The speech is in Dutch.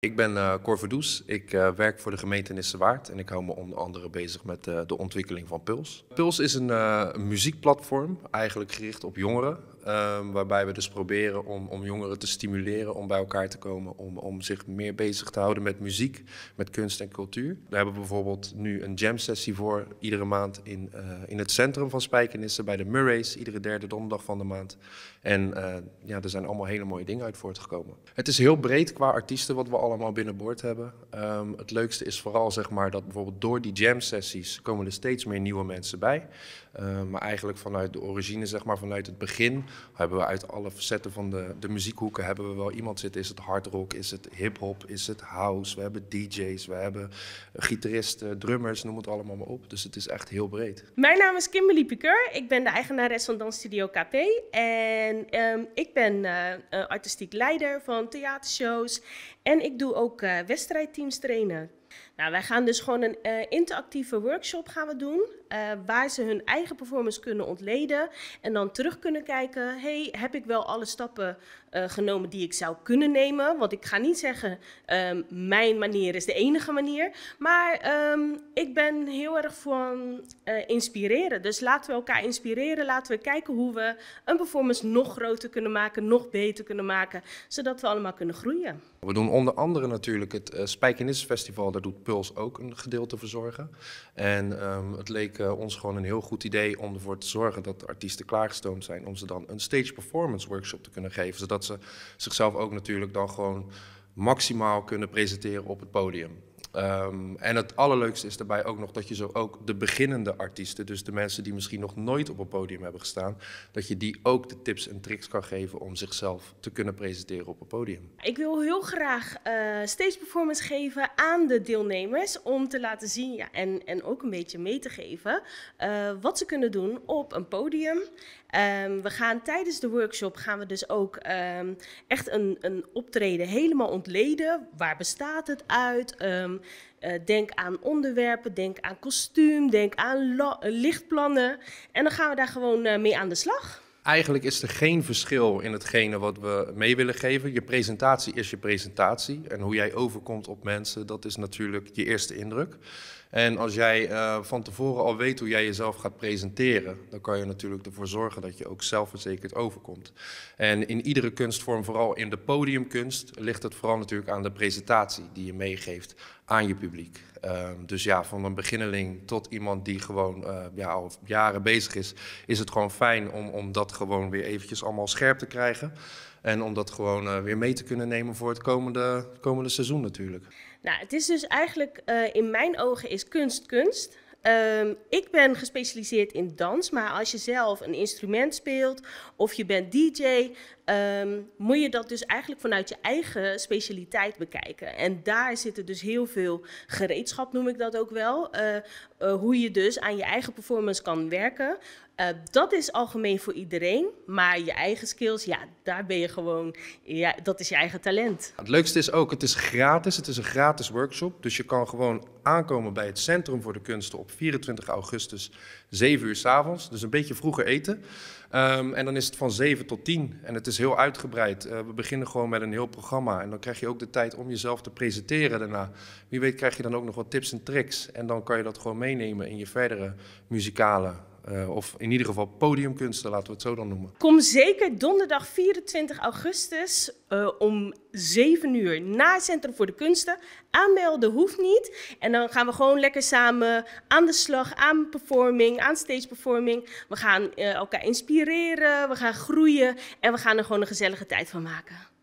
Ik ben uh, Cor Verdoes. Ik eh, werk voor de gemeente Nissewaard en ik hou me onder andere bezig met eh, de ontwikkeling van Puls. Puls is een muziekplatform, eigenlijk gericht op jongeren. Ehm, waarbij we dus proberen om, om, jongeren te stimuleren om bij elkaar te komen. Om, om, zich meer bezig te houden met muziek, met kunst en cultuur. We hebben bijvoorbeeld nu een jam sessie voor iedere maand in, eh, in het centrum van Spijkenissen bij de Murrays. Iedere derde donderdag van de maand. En eh, ja, er zijn allemaal hele mooie dingen uit voortgekomen. Het is heel breed qua artiesten wat we allemaal binnenboord hebben. Ehm, het leukste is vooral zeg maar, dat bijvoorbeeld door die jam sessies komen er steeds meer nieuwe mensen bij. Ehm, maar eigenlijk vanuit de origine, zeg maar, vanuit het begin hebben we uit alle facetten van de, de muziekhoeken hebben we wel iemand zitten. Is het hardrock, is het hip-hop, is het house? We hebben DJ's, we hebben gitaristen, drummers, noem het allemaal maar op. Dus het is echt heel breed. Mijn naam is Kimberly Piqueur. Ik ben de eigenares van Dansstudio KP. En ehm, ik ben eh, eh, artistiek leider van theatershows. En ik doe ook uh, wedstrijdteams trainen. Nou, wij gaan dus gewoon een eh, interactieve workshop gaan we doen, eh, waar ze hun eigen performance kunnen ontleden en dan terug kunnen kijken, hey, heb ik wel alle stappen eh, genomen die ik zou kunnen nemen? Want ik ga niet zeggen, um, mijn manier is de enige manier, maar ehm, ik ben heel erg van inspireren. Dus laten we elkaar inspireren, laten we kijken hoe we een performance nog groter kunnen maken, nog beter kunnen maken, zodat we allemaal kunnen groeien. We doen onder andere natuurlijk het uh, Festival. Puls ook een gedeelte verzorgen. En ehm, het leek eh, ons gewoon een heel goed idee om ervoor te zorgen dat de artiesten klaargestoomd zijn om ze dan een stage performance workshop te kunnen geven. Zodat ze zichzelf ook natuurlijk dan gewoon maximaal kunnen presenteren op het podium. Ehm, en het allerleukste is daarbij ook nog dat je zo ook de beginnende artiesten, dus de mensen die misschien nog nooit op een podium hebben gestaan, dat je die ook de tips en tricks kan geven om zichzelf te kunnen presenteren op een podium. Ik wil heel graag uh, performance geven aan de deelnemers om te laten zien ja, en, en ook een beetje mee te geven eh, wat ze kunnen doen op een podium. Ehm, we gaan tijdens de workshop gaan we dus ook ehm, echt een, een optreden helemaal ontleden. Waar bestaat het uit? Eh, denk aan onderwerpen, denk aan kostuum, denk aan eh, lichtplannen. En dan gaan we daar gewoon eh, mee aan de slag. Eigenlijk is er geen verschil in hetgene wat we mee willen geven. Je presentatie is je presentatie. En hoe jij overkomt op mensen, dat is natuurlijk je eerste indruk. En als jij van tevoren al weet hoe jij jezelf gaat presenteren, dan kan je natuurlijk ervoor zorgen dat je ook zelfverzekerd overkomt. En in iedere kunstvorm, vooral in de podiumkunst, ligt het vooral natuurlijk aan de presentatie die je meegeeft aan je publiek. Ehm, dus ja, van een beginneling tot iemand die gewoon eh, ja, al jaren bezig is, is het gewoon fijn om, om dat gewoon weer eventjes allemaal scherp te krijgen. En om dat gewoon eh, weer mee te kunnen nemen voor het komende, komende seizoen natuurlijk. Nou, het is dus eigenlijk eh, in mijn ogen is kunst kunst. Ehm, ik ben gespecialiseerd in dans, maar als je zelf een instrument speelt of je bent DJ, um, ehm, moet je dat dus eigenlijk vanuit je eigen specialiteit bekijken. En daar zitten dus heel veel gereedschap, noem ik dat ook wel, eh, eh, hoe je dus aan je eigen performance kan werken. Eh, dat is algemeen voor iedereen, maar je eigen skills, ja, daar ben je gewoon, ja, dat is je eigen talent. Het leukste is ook, het is gratis, het is een gratis workshop, dus je kan gewoon aankomen bij het Centrum voor de Kunsten op 24 augustus, 7 uur s avonds, dus een beetje vroeger eten. Ehm, en dan is het van 7 tot 10 en het is heel uitgebreid. Eh, we beginnen gewoon met een heel programma en dan krijg je ook de tijd om jezelf te presenteren daarna. Wie weet krijg je dan ook nog wat tips en tricks en dan kan je dat gewoon meenemen in je verdere muzikale eh, of in ieder geval podiumkunsten, laten we het zo dan noemen. Kom zeker donderdag 24 augustus eh, om 7 uur na het Centrum voor de Kunsten. Aanmelden hoeft niet. En dan gaan we gewoon lekker samen aan de slag, aan performing, aan stage performing. We gaan eh, elkaar inspireren, we gaan groeien en we gaan er gewoon een gezellige tijd van maken.